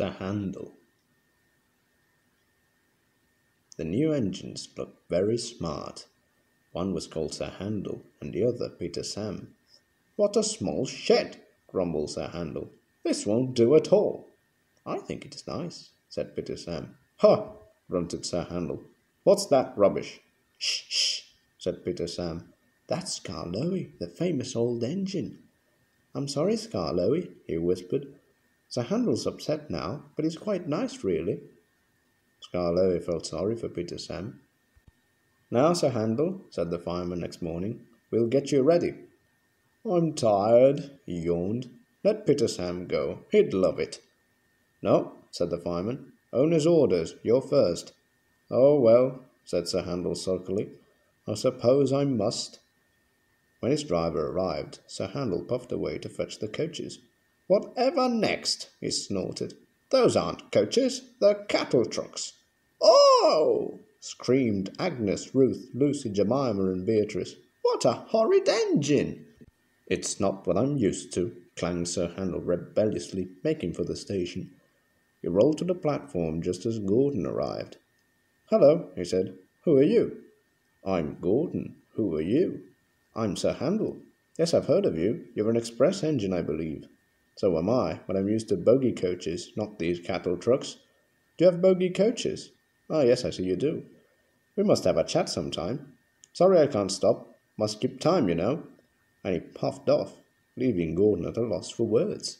handle. The new engines looked very smart. One was called Sir Handel, and the other Peter Sam. What a small shed, grumbled Sir Handel. This won't do at all. I think it is nice, said Peter Sam. Ha! grunted Sir Handel. What's that rubbish? Shh, shh, said Peter Sam. That's Scarlowe, the famous old engine. I'm sorry, Scarlowe, he whispered. Handel's upset now, but he's quite nice, really. Scarlett felt sorry for Peter Sam. Now, Sir Handel, said the fireman next morning, we'll get you ready. I'm tired, he yawned. Let Peter Sam go. He'd love it. No, said the fireman. Owner's orders. You're first. Oh, well, said Sir Handel sulkily. I suppose I must. When his driver arrived, Sir Handel puffed away to fetch the coaches. Whatever next, he snorted. Those aren't coaches, they're cattle trucks. Oh! screamed Agnes, Ruth, Lucy, Jemima, and Beatrice. What a horrid engine! It's not what I'm used to, clanged Sir Handel rebelliously, making for the station. He rolled to the platform just as Gordon arrived. Hello, he said. Who are you? I'm Gordon. Who are you? I'm Sir Handel. Yes, I've heard of you. You're an express engine, I believe. So am I, but I'm used to bogey coaches, not these cattle trucks. Do you have bogey coaches? Ah, oh, yes, I see you do. We must have a chat sometime. Sorry I can't stop. Must keep time, you know. And he puffed off, leaving Gordon at a loss for words.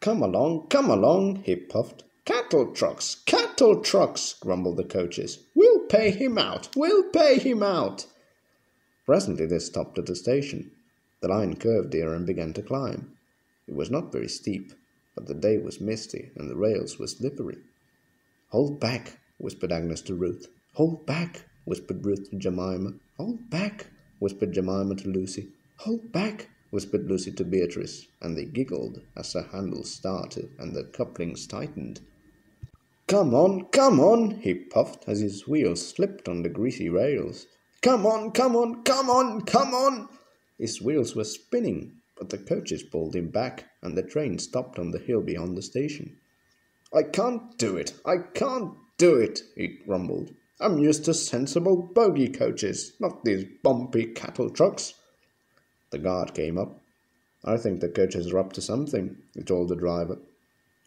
Come along, come along, he puffed. Cattle trucks, cattle trucks, grumbled the coaches. We'll pay him out, we'll pay him out. Presently they stopped at a station. The line curved here and began to climb. It was not very steep, but the day was misty and the rails were slippery. Hold back, whispered Agnes to Ruth. Hold back, whispered Ruth to Jemima. Hold back, whispered Jemima to Lucy. Hold back, whispered Lucy to Beatrice, and they giggled as the handles started and the couplings tightened. Come on, come on, he puffed as his wheels slipped on the greasy rails. Come on, come on, come on, come on! His wheels were spinning, but the coaches pulled him back, and the train stopped on the hill beyond the station. I can't do it! I can't do it! he grumbled. I'm used to sensible bogey coaches, not these bumpy cattle trucks. The guard came up. I think the coaches are up to something, he told the driver.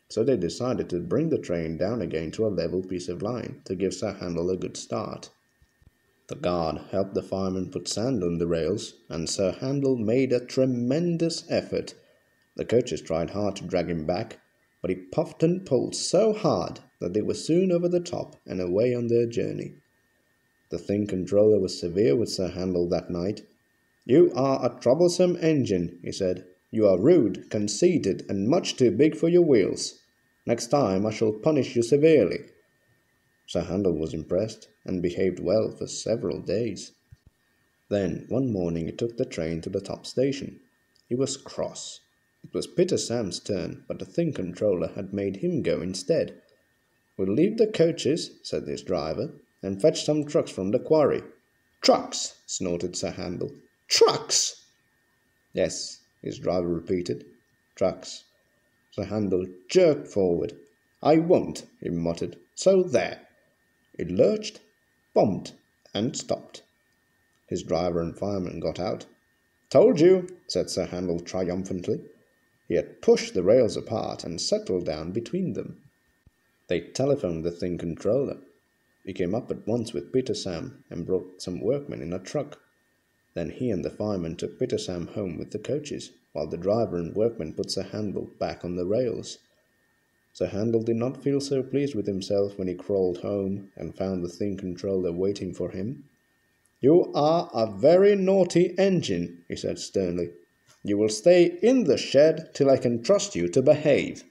So they decided to bring the train down again to a level piece of line to give Sir Handel a good start. The guard helped the fireman put sand on the rails, and Sir Handel made a tremendous effort. The coaches tried hard to drag him back, but he puffed and pulled so hard that they were soon over the top and away on their journey. The Thing Controller was severe with Sir Handel that night. You are a troublesome engine, he said. You are rude, conceited, and much too big for your wheels. Next time I shall punish you severely. Sir was impressed and behaved well for several days. Then one morning he took the train to the top station. He was cross. It was Peter Sam's turn, but the thing controller had made him go instead. We'll leave the coaches, said his driver, and fetch some trucks from the quarry. Trucks! snorted Sir Handel. Trucks! Yes, his driver repeated. Trucks. Sir Handel jerked forward. I won't, he muttered. So there. It lurched, bumped, and stopped. His driver and fireman got out. Told you, said Sir Handel triumphantly. He had pushed the rails apart and settled down between them. They telephoned the thing controller. He came up at once with Peter Sam and brought some workmen in a truck. Then he and the fireman took Peter Sam home with the coaches, while the driver and workmen put Sir Handel back on the rails. So Handel did not feel so pleased with himself when he crawled home and found the thin controller waiting for him. You are a very naughty engine, he said sternly. You will stay in the shed till I can trust you to behave.